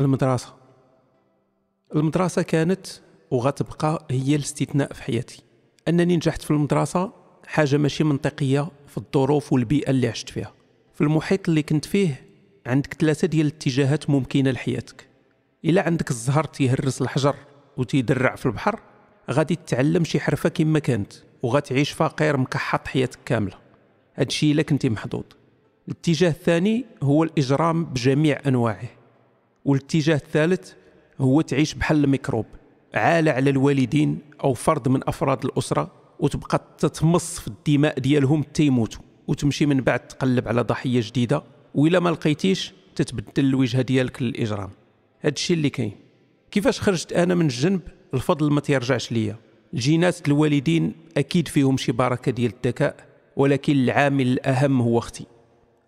المدرسة المدرسة كانت وغتبقى هي الاستثناء في حياتي أنني نجحت في المدرسة حاجة ماشي منطقية في الظروف والبيئة اللي عشت فيها في المحيط اللي كنت فيه عندك ثلاثة ديال الاتجاهات ممكنة لحياتك إلا عندك الزهر تيهرس الحجر وتيدرع في البحر غادي تتعلم شي حرفة كما كانت وغتعيش فقير مكحط حياتك كاملة هادشي إلا كنتي محظوظ الاتجاه الثاني هو الإجرام بجميع أنواعه والاتجاه الثالث هو تعيش بحال الميكروب عالة على الوالدين أو فرد من أفراد الأسرة وتبقى تتمص في الدماء ديالهم تيموتوا وتمشي من بعد تقلب على ضحية جديدة وإلا ما لقيتيش تتبدل الوجهة ديالك للإجرام الشيء اللي كاين كيفاش خرجت أنا من الجنب الفضل ما تيرجعش ليا الجينات الوالدين أكيد فيهم شي بركة ديال الذكاء ولكن العامل الأهم هو أختي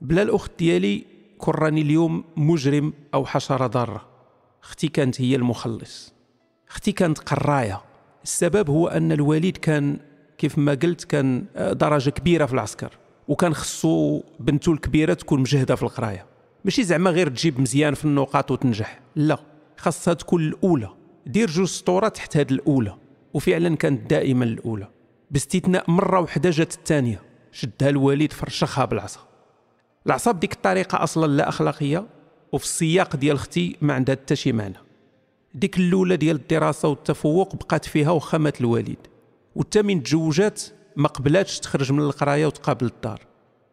بلا الأخت ديالي كراني اليوم مجرم أو حشرة ضارة اختي كانت هي المخلص اختي كانت قراية السبب هو أن الوالد كان كيف ما قلت كان درجة كبيرة في العسكر وكان خصو بنته الكبيرة تكون مجهدة في القراية ماشي زعما غير تجيب مزيان في النقاط وتنجح لا خاصها تكون الأولى دير جوج سطورة تحت هاد الأولى وفعلا كانت دائما الأولى باستثناء مرة وحدة جات الثانية شدها الوالد فرشخها بالعصا العصا بديك الطريقه اصلا لا اخلاقيه وفي السياق ديال اختي ما عندها حتى شي معنى ديك الاولى ديال الدراسه والتفوق بقات فيها وخا مات الوالد وتا من تزوجات ما قبلاتش تخرج من القرايه وتقابل الدار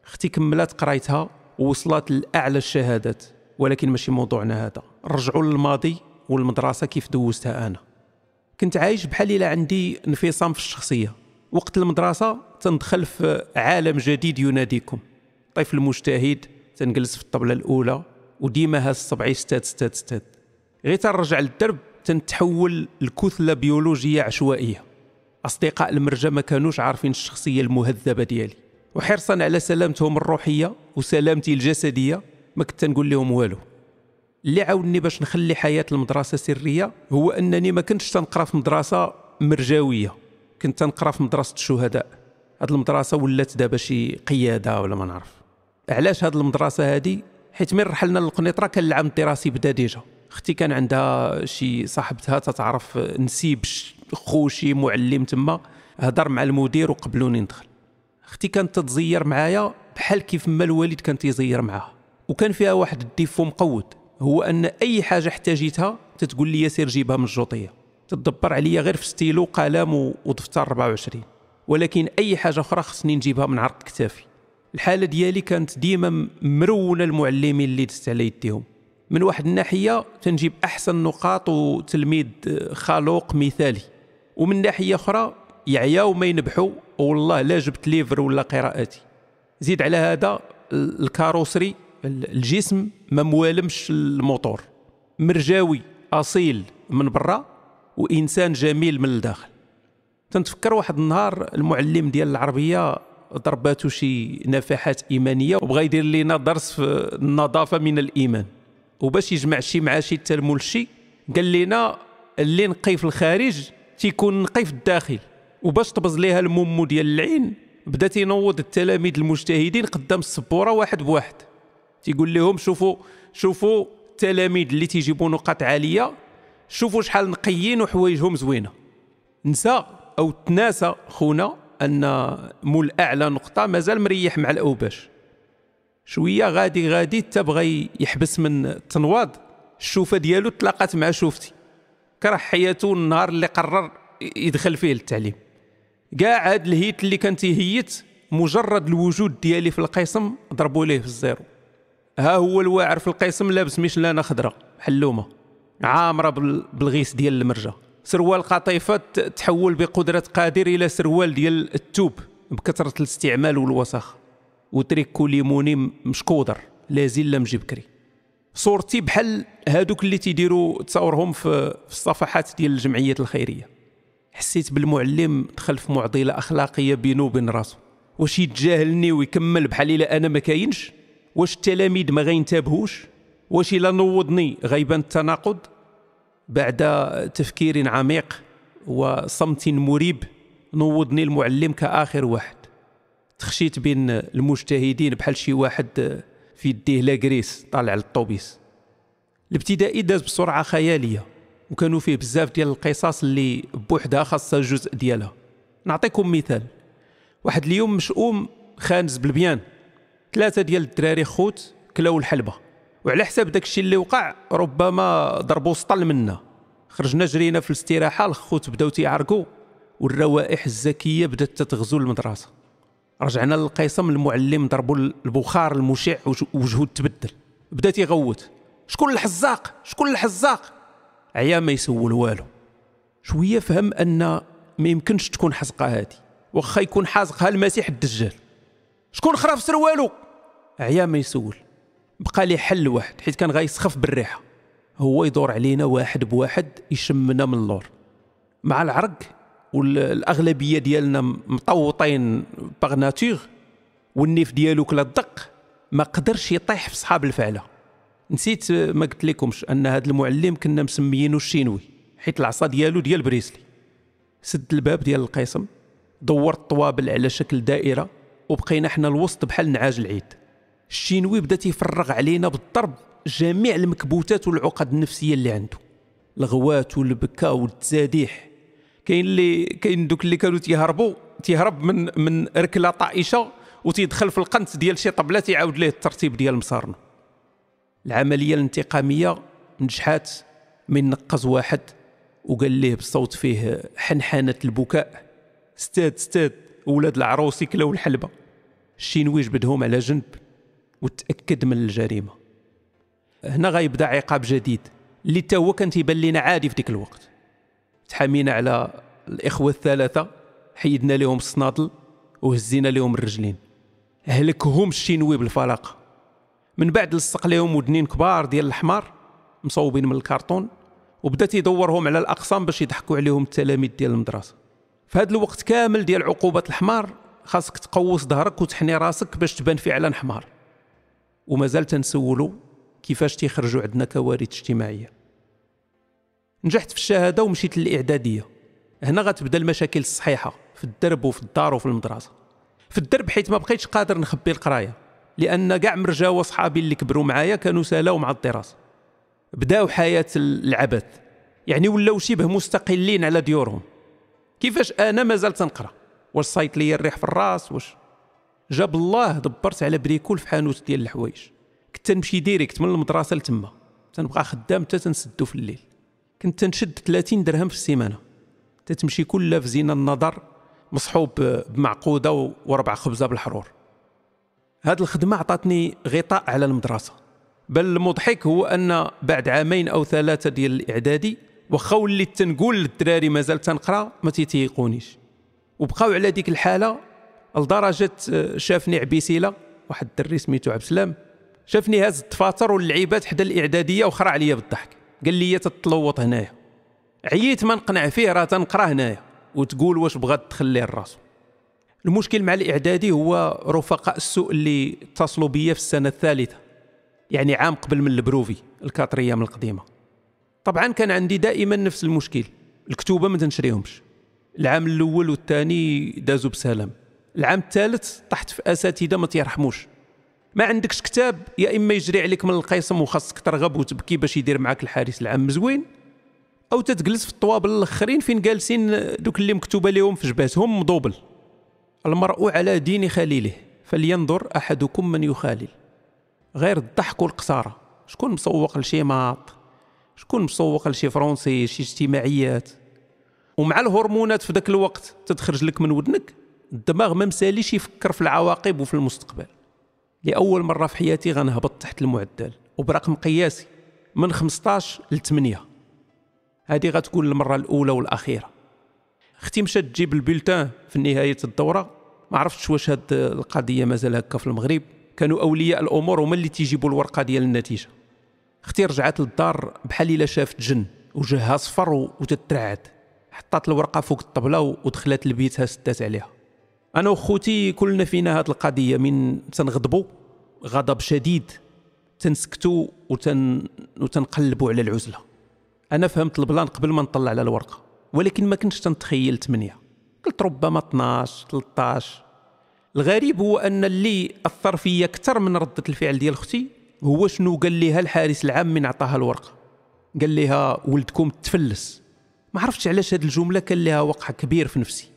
اختي كملات قرايتها ووصلت لاعلى الشهادات ولكن ماشي موضوعنا هذا رجعوا للماضي والمدرسه كيف دوزتها انا كنت عايش بحال الا عندي انفصام في الشخصيه وقت المدرسه تندخل في عالم جديد يناديكم طفل مجتهد تنجلس في الطبله الاولى وديما هاز الصبعي ستات ستات ستات غير تنرجع للدرب تنتحول لكتله بيولوجيه عشوائيه اصدقاء المرجه ما كانوش عارفين الشخصيه المهذبه ديالي وحرصا على سلامتهم الروحيه وسلامتي الجسديه ما كنت نقول لهم والو اللي عاوني باش نخلي حياه المدرسه سريه هو انني ما كنتش تنقرا في مدرسه مرجاويه كنت تنقرا في مدرسه الشهداء هاد المدرسه ولات دابا شي قياده ولا ما نعرف علاش هذه المدرسه هذه حيت من رحلنا للقنيطره كان العام الدراسي بدا ديجا اختي كان عندها شي صاحبتها تتعرف نسيب خوشي معلم تما هضر مع المدير وقبلوني ندخل اختي كانت تتزير معايا بحال كيف ما الوالد كان تيزير معاها وكان فيها واحد الديفو مقود هو ان اي حاجه احتاجيتها تتقول لي سير جيبها من الجوطيه تدبر عليا غير في ستيلو قلم ودفتر 24 ولكن اي حاجه اخرى خصني نجيبها من عرق كتافي الحاله ديالي كانت ديما مرونه المعلمين اللي دست على يديهم من واحد الناحيه تنجيب احسن نقاط وتلميذ آه، خلوق مثالي ومن ناحيه اخرى يعياو ما ينبحوا والله لا جبت ليفر ولا قراءاتي زيد على هذا الكاروسري الجسم ما موالمش الموتور مرجاوي اصيل من برا وانسان جميل من الداخل تنتفكر واحد النهار المعلم ديال العربيه ضرباتو شي نفحات ايمانيه وبغا يدير لينا درس في النظافه من الايمان وباش يجمع شي مع شي تلمول شي قال لنا اللي نقي في الخارج تيكون نقي في الداخل وباش تبز ليها المومو ديال العين بدا تينوض التلاميذ المجتهدين قدام السبوره واحد بواحد تيقول لهم شوفوا شوفوا التلاميذ اللي تيجيبوا نقاط عاليه شوفوا شحال نقيين وحوايجهم زوينه نسى او تناسى خونا ان مول اعلى نقطه مازال مريح مع الاوباش شويه غادي غادي تبغى يحبس من التنواض الشوفه ديالو تلاقات مع شوفتي كره حياته النهار اللي قرر يدخل فيه للتعليم كاع هاد الهيت اللي كان تيهيت مجرد الوجود ديالي في القسم ضربوا ليه في الزيرو ها هو الواعر في القسم لابس ميشلانه خضراء حلومه عامره بالغيس ديال المرجه سروال قطيفة تحول بقدرة قادر إلى سروال ديال التوب بكثرة الاستعمال والوسخ وتريكو ليموني مش قودر لا مجي بكري صورتي بحال هادوك اللي تيديروا تصورهم في الصفحات ديال الجمعيات الخيرية حسيت بالمعلم دخل في معضلة أخلاقية بينو وبين راسو واش يتجاهلني ويكمل بحال إلا أنا ما كاينش واش التلاميذ ما غينتابهوش واش إلا نوضني غيبان التناقض بعد تفكير عميق وصمت مريب نوضني المعلم كآخر واحد تخشيت بين المجتهدين بحال شي واحد في يديه لاكريس طالع للطوبيس الابتدائي داز بسرعه خياليه وكانوا فيه بزاف ديال القصص اللي بوحدها خاصها جزء ديالها نعطيكم مثال واحد اليوم مشؤوم خانز بالبيان ثلاثه ديال الدراري خوت كلاو الحلبه وعلى حساب الشيء اللي وقع ربما ضربوا سطل منا خرجنا جرينا في الاستراحه الخوت بداو تيعرقوا والروائح الزكيه بدات تتغزو المدرسه رجعنا للقيصم المعلم ضربوا البخار المشع وجهه تبدل بدا تيغوت شكون الحزاق شكون الحزاق عيا ما يسول والو شويه فهم ان ما يمكنش تكون حزقه هادي واخا يكون حازقها المسيح الدجال شكون خرا في سروالو عيا ما يسول بقى لي حل واحد حيت كان غيسخف بالريحه هو يدور علينا واحد بواحد يشمنا من اللور مع العرق والاغلبيه ديالنا مطوطين باغ ناتيغ والنيف ديالو كلا الدق ما قدرش يطيح في صحاب الفعله نسيت آه، ما قلت لكمش ان هذا المعلم كنا مسميينو الشينوي حيت العصا ديالو ديال بريسلي سد الباب ديال القسم دور الطوابل على شكل دائره وبقينا حنا الوسط بحال نعاج العيد الشينوي بدا تيفرغ علينا بالضرب جميع المكبوتات والعقد النفسيه اللي عنده الغوات والبكا والتزاديح كاين اللي كاين دوك اللي كانوا تيهربوا تيهرب من من ركله طائشه وتيدخل في القنت ديال شي طبله تيعاود ليه الترتيب ديال مسارنا العمليه الانتقاميه نجحات من نقز واحد وقال ليه بصوت فيه حنحانه البكاء استاد استاد ولاد العروس كلاو الحلبه الشينوي جبدهم على جنب وتاكد من الجريمه هنا غيبدا عقاب جديد اللي تا هو كان تيبان لينا عادي في ديك الوقت تحامينا على الاخوه الثلاثه حيدنا لهم الصنادل وهزينا لهم الرجلين هلكهم الشينوي بالفلاقه من بعد لصق لهم ودنين كبار ديال الحمار مصوبين من الكرتون وبدا تيدورهم على الاقسام باش يضحكوا عليهم التلاميذ ديال المدرسه في هذا الوقت كامل ديال عقوبه الحمار خاصك تقوس ظهرك وتحني راسك باش تبان فعلا حمار ومازال تنسولو كيفاش تيخرجوا عندنا كوارث اجتماعيه نجحت في الشهاده ومشيت للاعداديه هنا غتبدا المشاكل الصحيحه في الدرب وفي الدار وفي المدرسه في الدرب حيت ما بقيتش قادر نخبي القرايه لان كاع مرجا وصحابي اللي كبروا معايا كانوا سالاو مع الدراسه بداو حياه العبث يعني ولاو شبه مستقلين على ديورهم كيفاش انا مازال تنقرا واش صايت لي الريح في الراس واش جاب الله دبرت على بريكول في حانوت ديال الحوايج كنت نمشي ديريكت من المدرسه لتما تنبقى خدام حتى تنسدو في الليل كنت تنشد 30 درهم في السيمانه تتمشي كلها في زينه النظر مصحوب بمعقوده وربع خبزه بالحرور هاد الخدمه عطاتني غطاء على المدرسه بل المضحك هو ان بعد عامين او ثلاثه ديال الاعدادي واخا وليت تنقول للدراري مازال تنقرا ما تيتيقونيش وبقاو على ديك الحاله لدرجه آه، شافني عبيسيله واحد الدري سميتو عبد السلام شافني هاز التفاتر واللعيبات حدا الاعداديه وخرع عليا بالضحك قال لي تتلوط هنايا عييت ما نقنع فيه راه تنقرا هنايا وتقول واش بغات تخليه الراس المشكل مع الاعدادي هو رفقاء السوء اللي اتصلوا بيا في السنه الثالثه يعني عام قبل من البروفي الكاتريام القديمه طبعا كان عندي دائما نفس المشكل الكتوبه ما تنشريهمش العام الاول والثاني دازوا بسلام العام الثالث طحت في اساتذه ما تيرحموش ما عندكش كتاب يا اما يجري عليك من القيصم وخاصك ترغب وتبكي باش يدير معاك الحارس العام زوين او تتجلس في الطوابل الاخرين فين جالسين دوك اللي مكتوبه لهم في جبهتهم مضوبل المرء على دين خليله فلينظر احدكم من يخالل غير الضحك والقصاره شكون مسوق لشي ماط شكون مسوق لشي فرونسي شي اجتماعيات ومع الهرمونات في ذاك الوقت تتخرج لك من ودنك الدماغ ما مساليش يفكر في العواقب وفي المستقبل لاول مره في حياتي غنهبط تحت المعدل وبرقم قياسي من 15 ل 8 هذه غتكون المره الاولى والاخيره اختي مشات تجيب البلتان في نهايه الدوره ما عرفتش واش هاد القضيه مازال هكا في المغرب كانوا اولياء الامور هما اللي تيجيبوا الورقه ديال النتيجه اختي رجعت للدار بحال الا شافت جن وجهها صفر وتترعد حطات الورقه فوق الطبله ودخلت لبيتها سدات عليها انا وخوتي كلنا فينا هذه القضيه من تنغضبوا غضب شديد تنسكتوا وتن... وتنقلبوا على العزله انا فهمت البلان قبل ما نطلع على الورقه ولكن ما كنتش تنتخيل 8 قلت ربما 12 13 الغريب هو ان اللي اثر فيا اكثر من رده الفعل ديال اختي هو شنو قال ليها الحارس العام من عطاها الورقه قال ليها ولدكم تفلس ما عرفتش علاش هذه الجمله كان لها وقع كبير في نفسي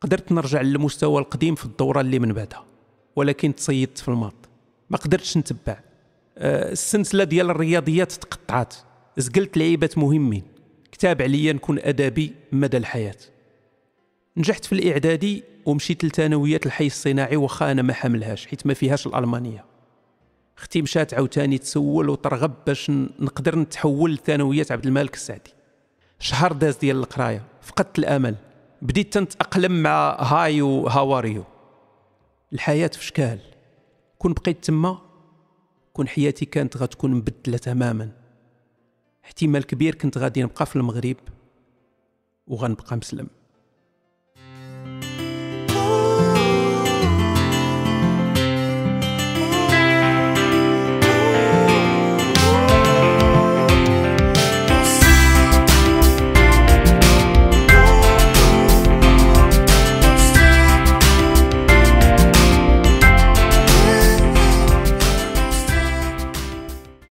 قدرت نرجع للمستوى القديم في الدوره اللي من بعدها ولكن تصيدت في الماط ما قدرتش نتبع آه، السلسله ديال الرياضيات تقطعات زقلت لعيبات مهمين كتاب عليا نكون ادبي مدى الحياه نجحت في الاعدادي ومشيت لثانويات الحي الصناعي واخا انا ما حملهاش حيت ما فيهاش الالمانيه اختي مشات عاوتاني تسول وترغب باش نقدر نتحول لثانويات عبد الملك السعدي شهر داز ديال القرايه فقدت الامل بديت تنتأقلم مع هاي وهاواريو الحياة في شكال كون بقيت تما كون حياتي كانت غتكون مبدلة تماما احتمال كبير كنت غادي نبقى في المغرب وغنبقى مسلم